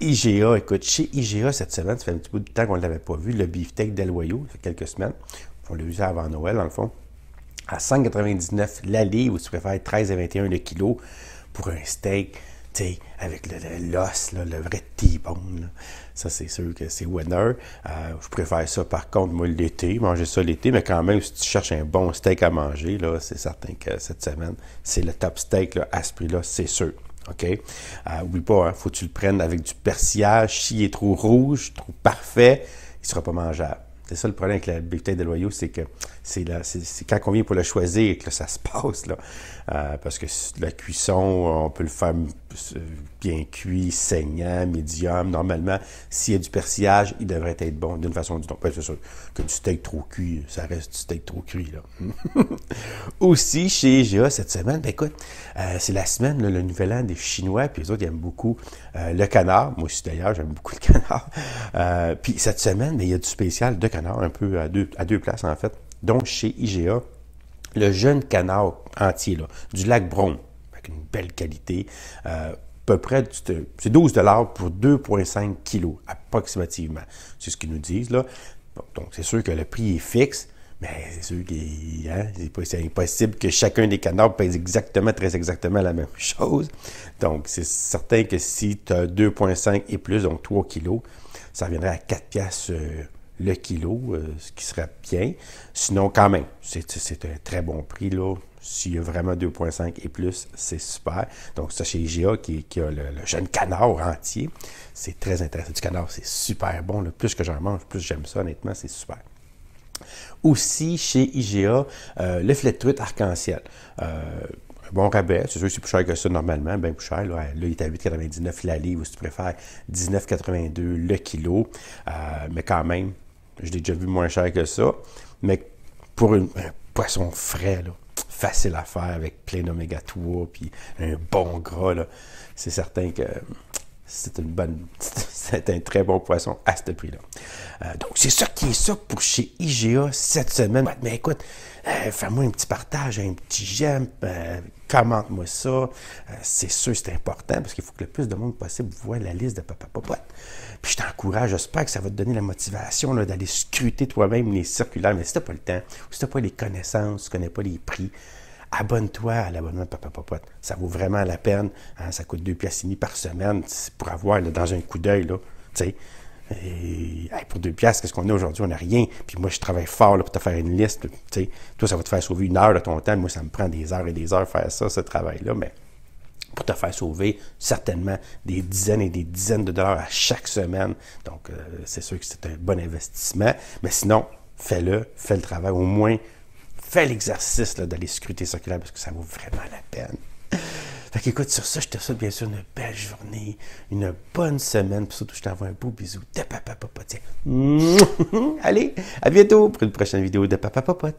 IGA, écoute, chez IGA cette semaine, ça fait un petit bout de temps qu'on ne l'avait pas vu, le beefsteak Del Royo, ça quelques semaines. On l'a vu ça avant Noël, dans le fond. À 199 la où ou tu préfères 13 à 21 le kilo pour un steak, tu sais, avec l'os, le, vrai T-bone. Ça, c'est sûr que c'est winner. Euh, je préfère ça, par contre, moi, l'été, manger ça l'été, mais quand même, si tu cherches un bon steak à manger, là, c'est certain que cette semaine, c'est le top steak à ce prix-là, c'est sûr. OK? Euh, oublie pas, hein, faut que tu le prennes avec du persillage. S'il est trop rouge, trop parfait, il ne sera pas mangeable. C'est ça le problème avec la bouteille de loyaux, c'est que c'est quand on vient pour le choisir que ça se passe. Là. Euh, parce que la cuisson, on peut le faire euh, bien cuit, saignant, médium. Normalement, s'il y a du persillage, il devrait être bon d'une façon ou d'une autre. Ben, c'est sûr que du steak trop cuit, ça reste du steak trop cuit. Là. Aussi, chez IGA, cette semaine, ben écoute, euh, c'est la semaine, le nouvel an des Chinois, puis les autres, ils aiment beaucoup euh, le canard. Moi aussi, d'ailleurs, j'aime beaucoup le canard. puis cette semaine, ben, il y a du spécial de canard, un peu à deux, à deux places, en fait. Donc, chez IGA, le jeune canard entier, du lac Bron une belle qualité. Euh, peu près, c'est 12 dollars pour 2,5 kg approximativement. C'est ce qu'ils nous disent, là. Donc, c'est sûr que le prix est fixe, mais c'est sûr qu'il hein, c'est impossible que chacun des canards pèse exactement, très exactement la même chose. Donc, c'est certain que si tu as 2,5 et plus, donc 3 kg ça viendrait à 4 piastres euh, le kilo, euh, ce qui serait bien. Sinon, quand même, c'est un très bon prix, là. S'il y a vraiment 2.5 et plus, c'est super. Donc, ça chez IGA qui, a le, jeune canard entier, c'est très intéressant. Du canard, c'est super bon. plus que j'en mange, plus j'aime ça, honnêtement, c'est super. Aussi, chez IGA, euh, le filet de truite arc-en-ciel. Euh, bon rabais. C'est sûr que c'est plus cher que ça normalement, bien plus cher. Là, il est à 8,99 la livre, ou si tu préfères, 19,82 le kilo. Euh, mais quand même, je l'ai déjà vu moins cher que ça. Mais pour un poisson frais, là, facile à faire avec plein d'oméga 3 puis un bon gras. C'est certain que c'est une bonne, c'est un très bon poisson à ce prix-là. Euh, donc, c'est ça qui est ça pour chez IGA cette semaine. Mais écoute, euh, fais-moi un petit partage, un petit j'aime, euh, commente-moi ça. c'est sûr, c'est important parce qu'il faut que le plus de monde possible voit la liste de Papa Puis je t'encourage, j'espère que ça va te donner la motivation d'aller scruter toi-même les circulaires. Mais si tu pas le temps, si tu pas les connaissances, tu connais pas les prix, abonne-toi à l'abonnement de Papa Ça vaut vraiment la peine. Hein. Ça coûte 2 piastres par semaine pour avoir dans un coup d'œil. pour 2$, piastres, qu'est-ce qu'on a aujourd'hui? On n'a rien. Puis moi, je travaille fort pour te faire une liste. Toi, ça va te faire sauver une heure de ton temps. Moi, ça me prend des heures et des heures faire ça, ce travail-là. Mais pour te faire sauver certainement des dizaines et des dizaines de dollars à chaque semaine. Donc, euh, c'est sûr que c'est un bon investissement. Mais sinon, fais-le, fais le travail au moins fais l'exercice d'aller scruter circulaire parce que ça vaut vraiment la peine. Fait qu'écoute, sur ça, je te souhaite bien sûr une belle journée, une bonne semaine, puis surtout, je t'envoie un beau bisou de papa Tiens. Allez, à bientôt pour une prochaine vidéo de papa papa.